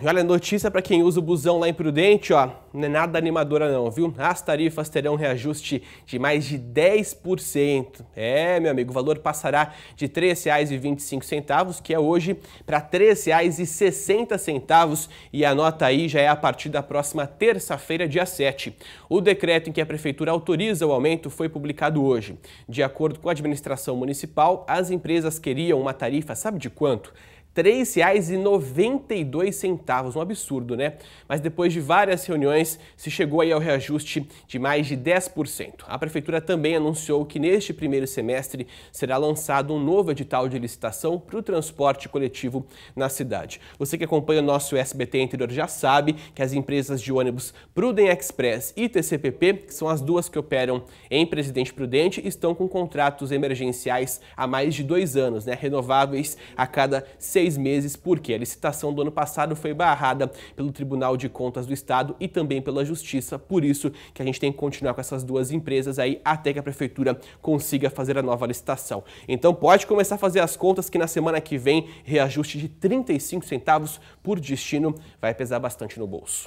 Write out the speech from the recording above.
E olha, notícia para quem usa o busão lá em Prudente, ó, não é nada animadora não, viu? As tarifas terão reajuste de mais de 10%. É, meu amigo, o valor passará de R$ 3,25, que é hoje, para R$ 3,60. E a nota aí já é a partir da próxima terça-feira, dia 7. O decreto em que a Prefeitura autoriza o aumento foi publicado hoje. De acordo com a administração municipal, as empresas queriam uma tarifa, sabe de quanto? R$ 3,92, um absurdo, né? Mas depois de várias reuniões, se chegou aí ao reajuste de mais de 10%. A prefeitura também anunciou que neste primeiro semestre será lançado um novo edital de licitação para o transporte coletivo na cidade. Você que acompanha o nosso SBT Interior já sabe que as empresas de ônibus Pruden Express e TCPP, que são as duas que operam em Presidente Prudente, estão com contratos emergenciais há mais de dois anos, né? Renováveis a cada seis seis meses, porque a licitação do ano passado foi barrada pelo Tribunal de Contas do Estado e também pela Justiça, por isso que a gente tem que continuar com essas duas empresas aí até que a Prefeitura consiga fazer a nova licitação. Então pode começar a fazer as contas que na semana que vem, reajuste de 35 centavos por destino vai pesar bastante no bolso.